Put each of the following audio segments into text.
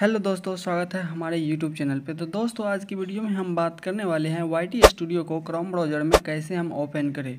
hello दोस्तों स्वागत है हमारे यूट्यूब चैनल पे तो दोस्तों आज की वीडियो में हम बात करने वाले हैं वाई स्टूडियो को क्रोम ब्राउज़र में कैसे हम ओपन करें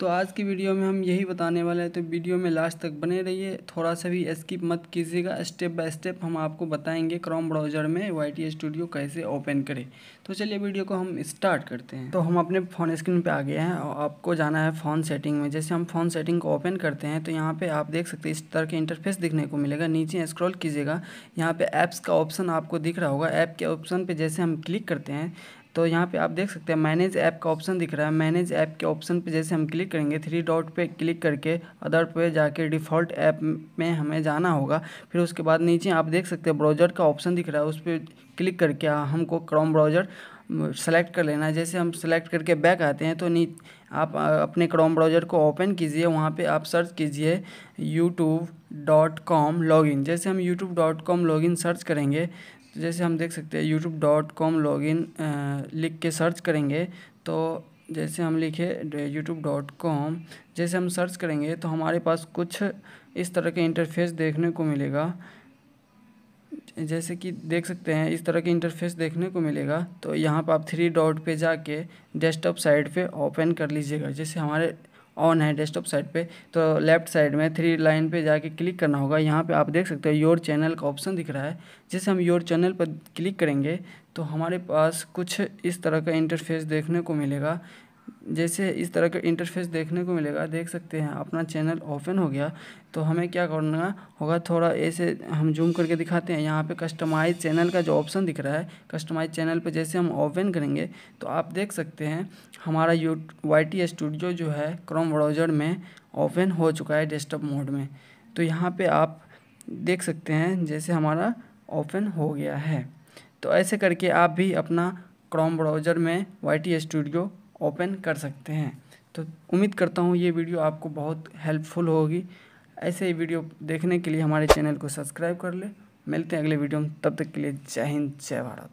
तो आज की वीडियो में हम यही बताने वाले हैं तो वीडियो में लास्ट तक बने रहिए थोड़ा सा भी स्किप मत कीजिएगा स्टेप बाय स्टेप हम आपको बताएंगे क्रोम ब्राउज़र में वाई स्टूडियो कैसे ओपन करें तो चलिए वीडियो को हम स्टार्ट करते हैं तो हम अपने फ़ोन स्क्रीन पे आ गए हैं और आपको जाना है फ़ोन सेटिंग में जैसे हम फ़ोन सेटिंग को ओपन करते हैं तो यहाँ पर आप देख सकते इस तरह के इंटरफेस दिखने को मिलेगा नीचे स्क्रॉल कीजिएगा यहाँ पर ऐप्स का ऑप्शन आपको दिख रहा होगा ऐप के ऑप्शन पर जैसे हम क्लिक करते हैं तो यहाँ पे आप देख सकते हैं मैनेज ऐप का ऑप्शन दिख रहा है मैनेज ऐप के ऑप्शन पे जैसे हम क्लिक करेंगे थ्री डॉट पे क्लिक करके अदर पे जाके डिफ़ॉल्ट ऐप में हमें जाना होगा फिर उसके बाद नीचे आप देख सकते हैं ब्राउज़र का ऑप्शन दिख रहा है उस पर क्लिक करके हमको क्रोम ब्राउज़र सेलेक्ट कर लेना जैसे हम सेलेक्ट करके बैक आते हैं तो नी आप अपने क्रोम ब्राउज़र को ओपन कीजिए वहाँ पे आप सर्च कीजिए यूट्यूब डॉट कॉम लॉगिन जैसे हम YouTube dot com login search करेंगे तो जैसे हम देख सकते हैं यूट्यूब डॉट कॉम लॉगिन लिख के सर्च करेंगे तो जैसे हम लिखे यूट्यूब डॉट कॉम जैसे हम सर्च करेंगे तो हमारे पास कुछ इस तरह के इंटरफेस देखने को मिलेगा जैसे कि देख सकते हैं इस तरह के इंटरफेस देखने को मिलेगा तो यहाँ पर आप थ्री डॉट पे जाके डेस्कटॉप साइड पे ओपन कर लीजिएगा जैसे हमारे ऑन है डेस्कटॉप साइड पे तो लेफ्ट साइड में थ्री लाइन पे जाके क्लिक करना होगा यहाँ पे आप देख सकते हो योर चैनल का ऑप्शन दिख रहा है जैसे हम योर चैनल पर क्लिक करेंगे तो हमारे पास कुछ इस तरह का इंटरफेस देखने को मिलेगा जैसे इस तरह का इंटरफेस देखने को मिलेगा देख सकते हैं अपना चैनल ओपन हो गया तो हमें क्या करना होगा थोड़ा ऐसे हम जूम करके दिखाते हैं यहाँ पे कस्टमाइज चैनल का जो ऑप्शन दिख रहा है कस्टमाइज चैनल पे जैसे हम ओपन करेंगे तो आप देख सकते हैं हमारा यू वाई स्टूडियो जो है क्रोम ब्राउज़र में ओपन हो चुका है डेस्कटॉप मोड में तो यहाँ पर आप देख सकते हैं जैसे हमारा ओपन हो गया है तो ऐसे करके आप भी अपना क्रोम ब्राउज़र में वाई स्टूडियो ओपन कर सकते हैं तो उम्मीद करता हूँ ये वीडियो आपको बहुत हेल्पफुल होगी ऐसे ही वीडियो देखने के लिए हमारे चैनल को सब्सक्राइब कर ले मिलते हैं अगले वीडियो में तब तक के लिए जय हिंद जय भारत